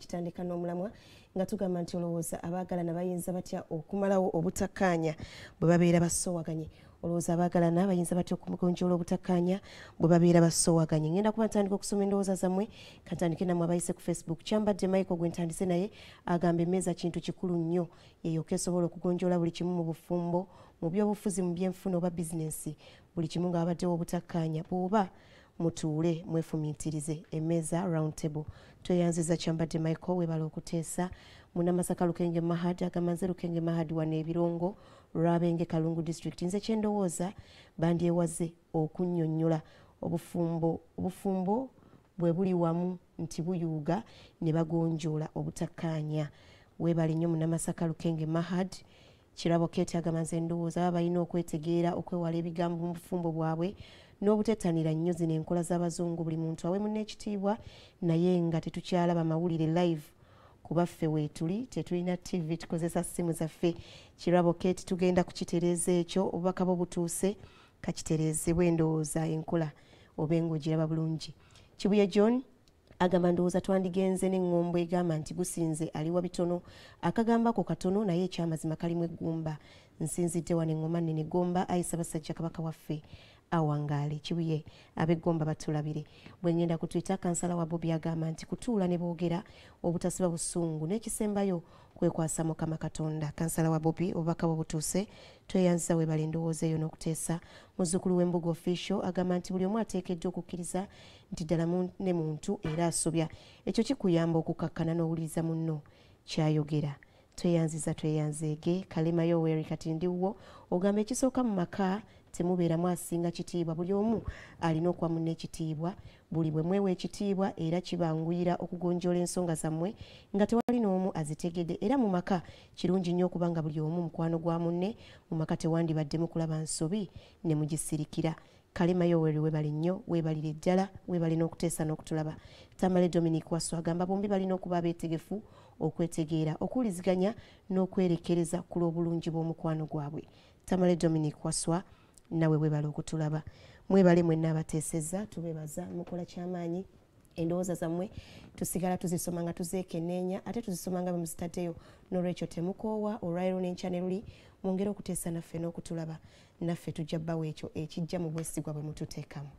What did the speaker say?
nkitandika n'omulamwa nga tugamba nti olowooza abaagalana bayinza batya okumalawo obutakkaanya bwe babeera basoowaganye olowooza abaagalana bayinza batya okugonjola obutakkaanya bwe babeera basoowaganye ngenda kuba ntandika okusoma endowooza zammwe kantandike namwe abayise ku facebook kyambadde maiko gwe ntandise naye agamba emeeza kintu kikulu nnyo yeyoka esobola okugonjola buli kimu mu bufumbo mu byobufuzi mu byenfuna oba bizinensi buli kimu ng'abaddewo obutakkaanya bwoba mutuule mwefumiitirize emmeeza round table tweyanziza kyambadde michael webala okuteesa munamasaka lukenge mahad agamanze lukenge mahad wano ebirongo lwabenge kalungu district nze kyendowooza bandyewaze okunnyonnyola obufumbo obufumbo bwe buli wamu nti buyuuga ne bagonjoola obutakkaanya webala nnyo munamasaka lukenge mahad kirabo keeti agamanze endowooza baba balina okwetegeera okwewala ebigambo mu bufumbo bwabwe n'obutetanira nnyo zino enkola z'abazungu buli muntu awe munaekitiibwa naye nga tetukyalaba mawulire live kubaffe weetuli tetulina tivi tukozesa ssimu zaffe kirwaboketi tugenda kukitereeza ekyo obubaka bwo butuuse kakitereezebwe ndowooza enkola oba engaogiraba bulungi kibuye john agamba ndowooza twandigenze neŋŋombo egamba nti gusinze aliwa bitono akagambako katono naye ekyamazima kalimu eggumba nsinzidde wano engoma nene gomba ayisa basajja kabaka waffe awangaale kibuye abegomba batulabire bwengenda kutwita kansala wa bobi agamba nti kutuula ne boogera obutasiba busungu n'ekisembayo kwekwasa mukama katonda kansala wa bobi obubaka bwe butuuse tweyanziza webala endowooza eyo n'okuteesa muzzukulu w'embuga official agamba nti buli omu ateekeddwa okukkiriza nti ddala ne muntu era asobya ekyo kikuyamba okukakkana n'owuliriza munno kyayogera tweyanziza tweyanzeege kalema yo kati ndiwo ogamba ekisooka mu maka temubeeramu asinga kitiibwa buli omu alina okuwa munne ekitiibwa buli bwe mwewa ekitiibwa era kibanguyira okugonjola ensonga zammwe nga tewali n'omu azitegedde era mu maka kirungi nnyo okuba nga buli omu mukwano gwa munne mu maka tewandibaddemu kulaba nsobi ne mugisirikira kalemayo weri webali nnyo webalire ddala webali n'okuteesa n'okutulaba tamale dominic waso agamba bombi balina okuba abeetegefu okwetegeera okuwuliziganya n'okwerekereza ku lw'obulungi bw'omukwano gwabwe tamale dominic waswa nawe webala okutulaba mwebale mwena abateeseza tubebaza mukola kyamaanyi endowooza zammwe tusigala tuzisoma nga tuzekeneenya ate tuzisoma nga bemuzitaddeyo nolwekyo temukoowa olwaliro nenkya ne luli mwongere okuteesa naffe n'okutulaba naffe tujja bbawo ekyo ekijja mu bwesigwa bwe mututeekamu